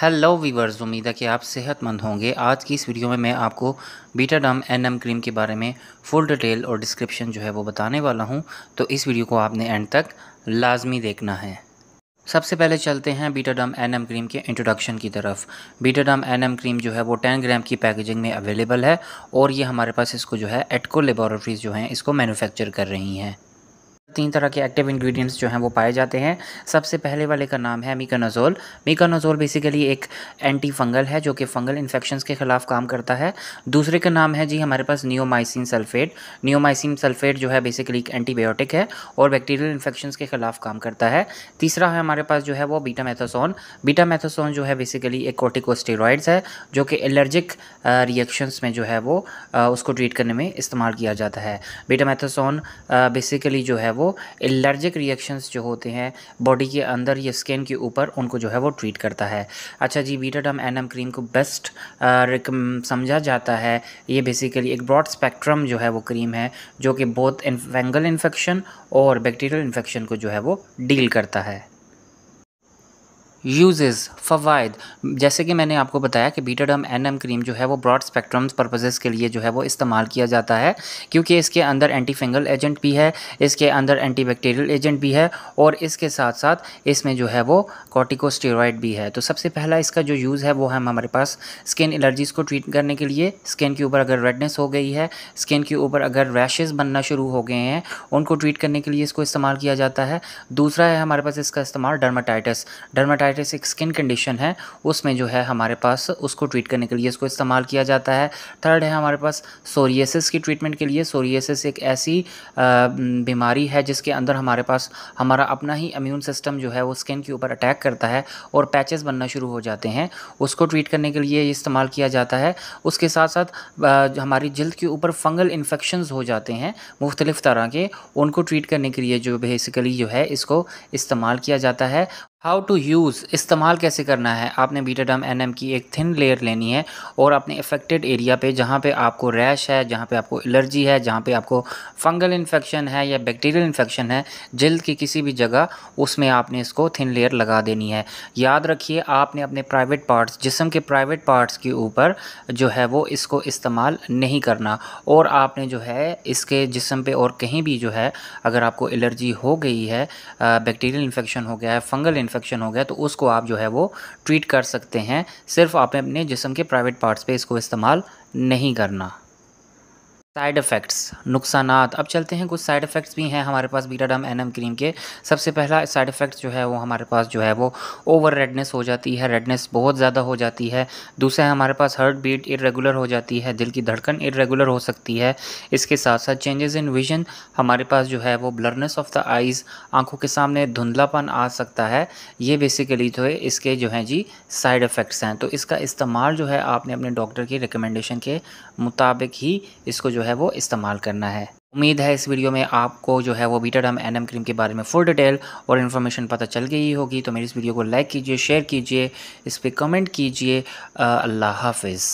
hello viewers उम्मीद है कि आप सेहतमंद होंगे आज की इस वीडियो में मैं आपको बीटाडाम एन एम क्रीम के बारे में फुल डिटेल और डिस्क्रिप्शन जो है वो बताने वाला हूं तो इस वीडियो को आपने एंड तक लाजमी देखना है सबसे पहले चलते हैं बीटाडाम एन एम क्रीम के इंट्रोडक्शन की तरफ बीटाडाम एन एम क्रीम जो है वो टेन ग्राम की पैकेजिंग में अवेलेबल है और ये हमारे पास इसको जो है एटको लेबॉरेटरीज़ जो हैं इसको मैनुफेक्चर कर रही हैं तीन तरह के एक्टिव इंग्रेडिएंट्स जो हैं वो पाए जाते हैं सबसे पहले वाले का नाम है मिकानोजोल मिकानोजोल बेसिकली एक एंटी फंगल है जो कि फंगल इन्फेक्शन के ख़िलाफ़ काम करता है दूसरे का नाम है जी हमारे पास नियोमाइसिन सल्फेट नियोमाइसिन सल्फेट जो है बेसिकली एक एंटीबायोटिक है और बैक्टीरियल इन्फेक्शन के ख़िलाफ़ काम करता है तीसरा है हमारे पास जो है वो बीटा मैथोसोन बीटा मैथोसोन जो है बेसिकली एक कोटिकोस्टेरॉइड्स है जो कि एलर्जिक रिएक्शंस में जो है वो उसको ट्रीट करने में इस्तेमाल किया जाता है बीटा मैथोसोन बेसिकली जो है वो एलर्जिक रिएक्शंस जो होते हैं बॉडी के अंदर या स्किन के ऊपर उनको जो है वो ट्रीट करता है अच्छा जी बीटाडम एम क्रीम को बेस्ट समझा जाता है ये बेसिकली एक ब्रॉड स्पेक्ट्रम जो है वो क्रीम है जो कि बहुत फंगल इन्फेक्शन और बैक्टीरियल इन्फेक्शन को जो है वो डील करता है यूजेस फ़वाद जैसे कि मैंने आपको बताया कि बीटाडम एन एम क्रीम जो है वो ब्रॉड स्पेक्ट्रम पर्पजेज़ के लिए जो है वो इस्तेमाल किया जाता है क्योंकि इसके अंदर एंटी फिंगल एजेंट भी है इसके अंदर एंटी बैक्टीरियल एजेंट भी है और इसके साथ साथ इसमें जो है वो कॉटिकोस्टेरॉयड भी है तो सबसे पहला इसका जो यूज़ है वो है हमारे पास स्किन एलर्जीज़ को ट्रीट करने के लिए स्किन के ऊपर अगर रेडनेस हो गई है स्किन के ऊपर अगर रैशेज़ बनना शुरू हो गए हैं उनको ट्रीट करने के लिए इसको इस्तेमाल किया जाता है दूसरा है हमारे पास इसका इस्तेमाल डर्माटाइटस डर्माटाइट पैरासाइटिस एक स्किन कंडीशन है उसमें जो है हमारे पास उसको ट्रीट करने के लिए इसको इस्तेमाल किया जाता है थर्ड है हमारे पास सोरिएसिस की ट्रीटमेंट के लिए सोरियसिस एक ऐसी बीमारी है जिसके अंदर हमारे पास हमारा अपना ही इम्यून सिस्टम जो है वो स्किन के ऊपर अटैक करता है और पैचेस बनना शुरू हो जाते हैं उसको ट्रीट करने के लिए इस्तेमाल किया जाता है उसके साथ साथ हमारी जल्द के ऊपर फंगल इन्फेक्शन हो जाते हैं मुख्तलिफ़ तरह के उनको ट्रीट करने के लिए जो बेसिकली जो है इसको इस्तेमाल किया जाता है हाउ टू यूज़ इस्तेमाल कैसे करना है आपने बीटाडम एन की एक थिन लेयर लेनी है और अपने इफेक्टेड एरिया पे जहाँ पे आपको रैश है जहाँ पे आपको एलर्जी है जहाँ पे आपको फंगल इन्फेक्शन है या बैक्टीरियल इन्फेक्शन है जल्द की किसी भी जगह उसमें आपने इसको थिन लेयर लगा देनी है याद रखिए आपने अपने प्राइवेट पार्ट्स जिसम के प्राइवेट पार्ट्स के ऊपर जो है वो इसको इस्तेमाल नहीं करना और आपने जो है इसके जिसम पर और कहीं भी जो है अगर आपको एलर्जी हो गई है बैक्टीरियल इन्फेक्शन हो गया है फंगल इन्फेक्शन हो गया तो उसको आप जो है वो ट्रीट कर सकते हैं सिर्फ आपने अपने जिसम के प्राइवेट पार्ट्स पे इसको इस्तेमाल नहीं करना साइड इफ़ेक्ट्स नुकसान अब चलते हैं कुछ साइड इफ़ेक्ट्स भी हैं हमारे पास बीटाडम एनम क्रीम के सबसे पहला साइड इफ़ेक्ट्स जो है वो हमारे पास जो है वो ओवर रेडनेस हो जाती है रेडनेस बहुत ज़्यादा हो जाती है दूसरा हमारे पास हार्ट बीट इरेगुलर हो जाती है दिल की धड़कन इरेगुलर हो सकती है इसके साथ साथ चेंजेस इन विजन हमारे पास जो है वो ब्लरनेस ऑफ द आइज़ आँखों के सामने धुंधलापन आ सकता है ये बेसिकली जो है इसके जो है जी साइड इफ़ेक्ट्स हैं तो इसका इस्तेमाल जो है आपने अपने डॉक्टर की रिकमेंडेशन के मुताबिक ही इसको जो है वो इस्तेमाल करना है उम्मीद है इस वीडियो में आपको जो है वो बीटाडम एन एम क्रीम के बारे में फुल डिटेल और इन्फॉर्मेशन पता चल गई होगी तो मेरी इस वीडियो को लाइक कीजिए शेयर कीजिए इस पर कमेंट कीजिए अल्लाह हाफिज़